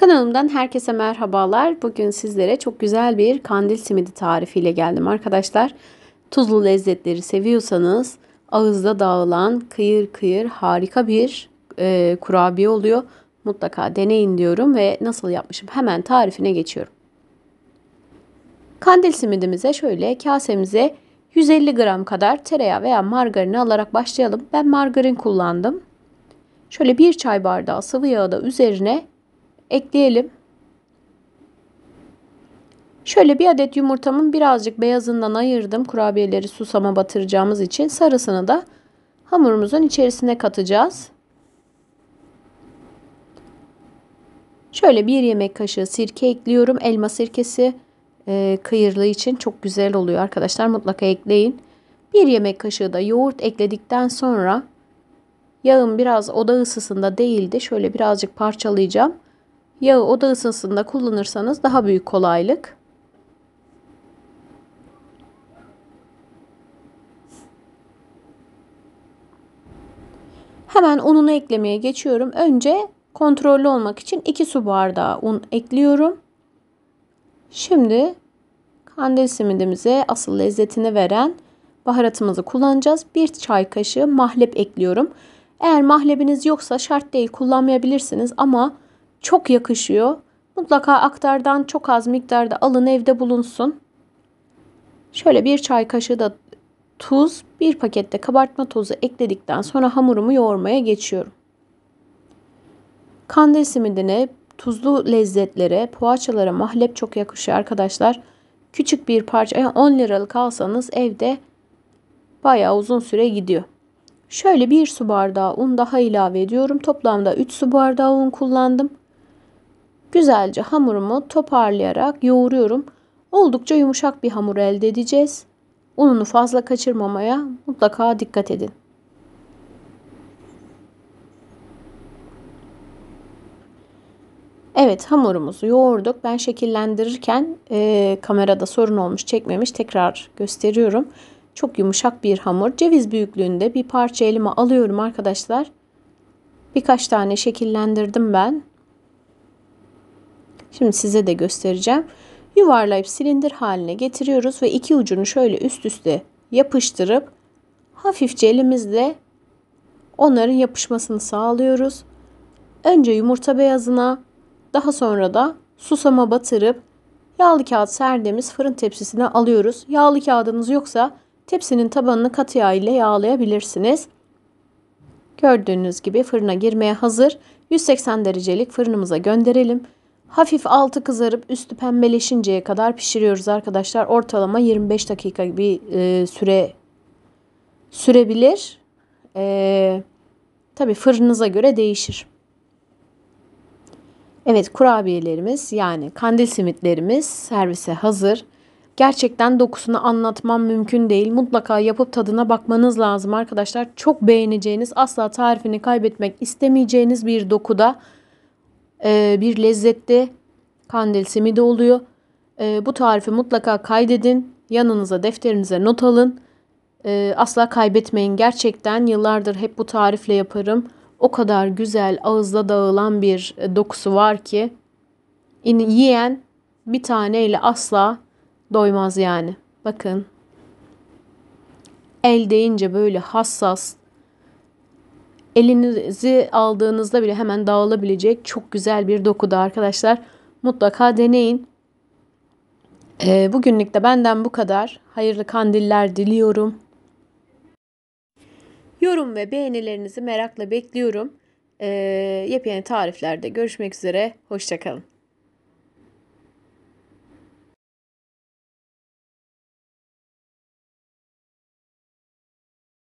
Kanalımdan herkese merhabalar. Bugün sizlere çok güzel bir kandil simidi tarifiyle geldim arkadaşlar. Tuzlu lezzetleri seviyorsanız ağızda dağılan kıyır kıyır harika bir e, kurabiye oluyor. Mutlaka deneyin diyorum ve nasıl yapmışım hemen tarifine geçiyorum. Kandil simidimize şöyle kasemize 150 gram kadar tereyağı veya margarin alarak başlayalım. Ben margarin kullandım. Şöyle bir çay bardağı sıvı yağı da üzerine ekleyelim. Şöyle bir adet yumurtamın birazcık beyazından ayırdım. Kurabiyeleri susama batıracağımız için sarısını da hamurumuzun içerisine katacağız. Şöyle bir yemek kaşığı sirke ekliyorum. Elma sirkesi e, kıyırlığı için çok güzel oluyor arkadaşlar. Mutlaka ekleyin. Bir yemek kaşığı da yoğurt ekledikten sonra yağım biraz oda ısısında değildi. Şöyle birazcık parçalayacağım. Yağı oda ısısında kullanırsanız daha büyük kolaylık. Hemen ununu eklemeye geçiyorum. Önce kontrollü olmak için 2 su bardağı un ekliyorum. Şimdi kandil simidimize asıl lezzetini veren baharatımızı kullanacağız. 1 çay kaşığı mahlep ekliyorum. Eğer mahlebiniz yoksa şart değil kullanmayabilirsiniz ama çok yakışıyor. Mutlaka aktardan çok az miktarda alın evde bulunsun. Şöyle bir çay kaşığı da tuz, bir pakette kabartma tozu ekledikten sonra hamurumu yoğurmaya geçiyorum. Kandil simidine, tuzlu lezzetlere, poğaçalara mahlep çok yakışıyor arkadaşlar. Küçük bir parça 10 liralık alsanız evde bayağı uzun süre gidiyor. Şöyle bir su bardağı un daha ilave ediyorum. Toplamda 3 su bardağı un kullandım. Güzelce hamurumu toparlayarak yoğuruyorum. Oldukça yumuşak bir hamur elde edeceğiz. Ununu fazla kaçırmamaya mutlaka dikkat edin. Evet hamurumuzu yoğurduk. Ben şekillendirirken e, kamerada sorun olmuş çekmemiş tekrar gösteriyorum. Çok yumuşak bir hamur. Ceviz büyüklüğünde bir parça elime alıyorum arkadaşlar. Birkaç tane şekillendirdim ben. Şimdi size de göstereceğim. Yuvarlayıp silindir haline getiriyoruz ve iki ucunu şöyle üst üste yapıştırıp hafifçe elimizle onların yapışmasını sağlıyoruz. Önce yumurta beyazına daha sonra da susama batırıp yağlı kağıt serdiğimiz fırın tepsisine alıyoruz. Yağlı kağıdınız yoksa tepsinin tabanını katı yağ ile yağlayabilirsiniz. Gördüğünüz gibi fırına girmeye hazır. 180 derecelik fırınımıza gönderelim. Hafif altı kızarıp üstü pembeleşinceye kadar pişiriyoruz arkadaşlar. Ortalama 25 dakika gibi e, süre sürebilir. E, Tabi fırınıza göre değişir. Evet kurabiyelerimiz yani kandil simitlerimiz servise hazır. Gerçekten dokusunu anlatmam mümkün değil. Mutlaka yapıp tadına bakmanız lazım arkadaşlar. Çok beğeneceğiniz, asla tarifini kaybetmek istemeyeceğiniz bir dokuda ee, bir lezzette kandil de oluyor. Ee, bu tarifi mutlaka kaydedin. Yanınıza defterinize not alın. Ee, asla kaybetmeyin. Gerçekten yıllardır hep bu tarifle yaparım. O kadar güzel ağızda dağılan bir e, dokusu var ki yiyen bir taneyle asla doymaz yani. Bakın el deyince böyle hassas, Elinizi aldığınızda bile hemen dağılabilecek çok güzel bir dokuda arkadaşlar. Mutlaka deneyin. E, bugünlük de benden bu kadar. Hayırlı kandiller diliyorum. Yorum ve beğenilerinizi merakla bekliyorum. E, yepyeni tariflerde görüşmek üzere. Hoşçakalın.